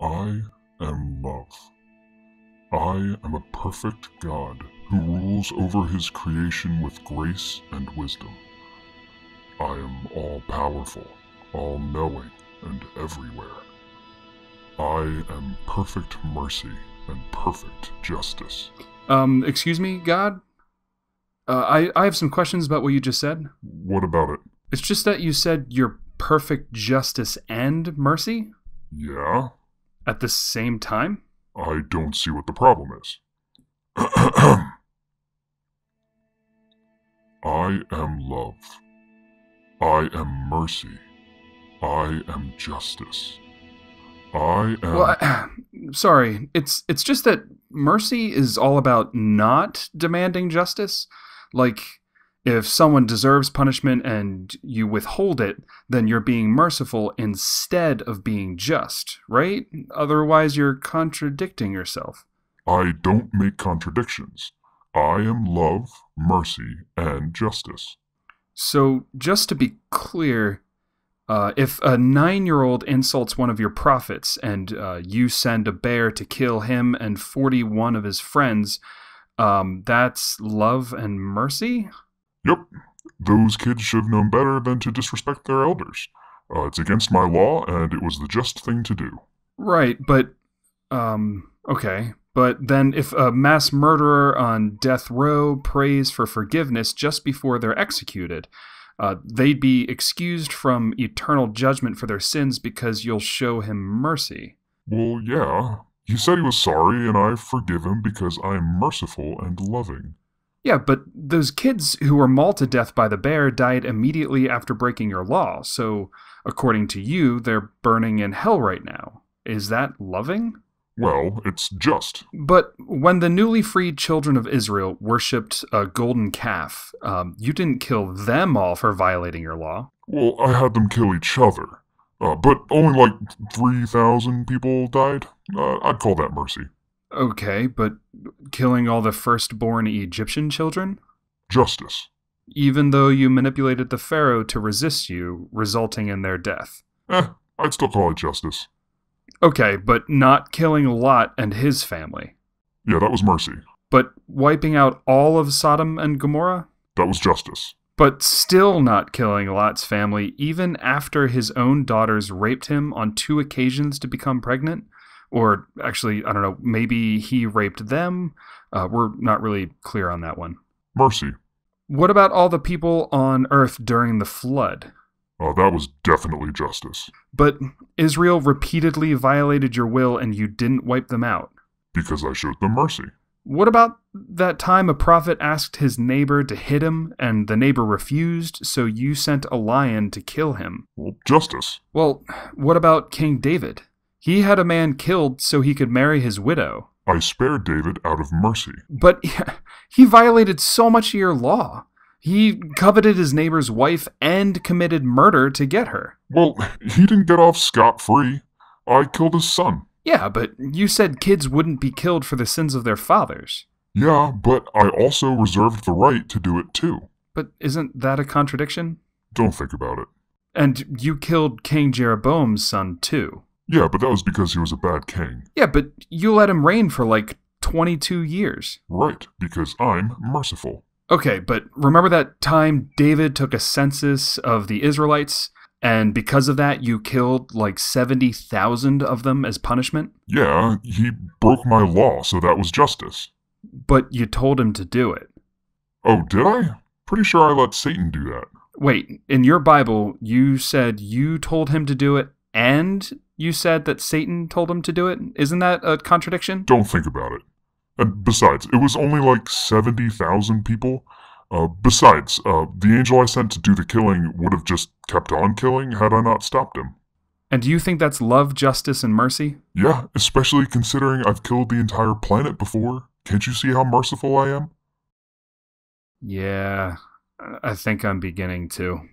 I am love. I am a perfect God who rules over his creation with grace and wisdom. I am all powerful, all knowing, and everywhere. I am perfect mercy and perfect justice. Um, excuse me, God? Uh, I, I have some questions about what you just said. What about it? It's just that you said you're perfect justice and mercy? Yeah, at the same time? I don't see what the problem is. I am love. I am mercy. I am justice. I am. Well, I, sorry, it's it's just that mercy is all about not demanding justice. Like if someone deserves punishment and you withhold it, then you're being merciful instead of being just, right? Otherwise, you're contradicting yourself. I don't make contradictions. I am love, mercy, and justice. So, just to be clear, uh, if a nine year old insults one of your prophets and uh, you send a bear to kill him and 41 of his friends, um, that's love and mercy? Yep, those kids should have known better than to disrespect their elders. Uh, it's against my law, and it was the just thing to do. Right, but, um, okay. But then, if a mass murderer on death row prays for forgiveness just before they're executed, uh, they'd be excused from eternal judgment for their sins because you'll show him mercy. Well, yeah. He said he was sorry, and I forgive him because I am merciful and loving. Yeah, but those kids who were mauled to death by the bear died immediately after breaking your law. So, according to you, they're burning in hell right now. Is that loving? Well, it's just. But when the newly freed children of Israel worshipped a golden calf, um, you didn't kill them all for violating your law. Well, I had them kill each other. Uh, but only like 3,000 people died. Uh, I'd call that mercy. Okay, but killing all the firstborn Egyptian children? Justice. Even though you manipulated the Pharaoh to resist you, resulting in their death. Eh, I'd still call it justice. Okay, but not killing Lot and his family. Yeah, that was mercy. But wiping out all of Sodom and Gomorrah? That was justice. But still not killing Lot's family, even after his own daughters raped him on two occasions to become pregnant? or actually, I don't know, maybe he raped them. Uh, we're not really clear on that one. Mercy. What about all the people on Earth during the flood? Uh, that was definitely justice. But Israel repeatedly violated your will and you didn't wipe them out. Because I showed them mercy. What about that time a prophet asked his neighbor to hit him and the neighbor refused, so you sent a lion to kill him? Well, justice. Well, what about King David? He had a man killed so he could marry his widow. I spared David out of mercy. But he violated so much of your law. He coveted his neighbor's wife and committed murder to get her. Well, he didn't get off scot free. I killed his son. Yeah, but you said kids wouldn't be killed for the sins of their fathers. Yeah, but I also reserved the right to do it too. But isn't that a contradiction? Don't think about it. And you killed King Jeroboam's son too. Yeah, but that was because he was a bad king. Yeah, but you let him reign for like 22 years. Right, because I'm merciful. Okay, but remember that time David took a census of the Israelites, and because of that, you killed like 70,000 of them as punishment? Yeah, he broke my law, so that was justice. But you told him to do it. Oh, did I? Pretty sure I let Satan do that. Wait, in your Bible, you said you told him to do it and you said that Satan told him to do it. Isn't that a contradiction? Don't think about it. And uh, besides, it was only like 70,000 people. Uh, besides, uh, the angel I sent to do the killing would have just kept on killing had I not stopped him. And do you think that's love, justice, and mercy? Yeah, especially considering I've killed the entire planet before. Can't you see how merciful I am? Yeah, I think I'm beginning to.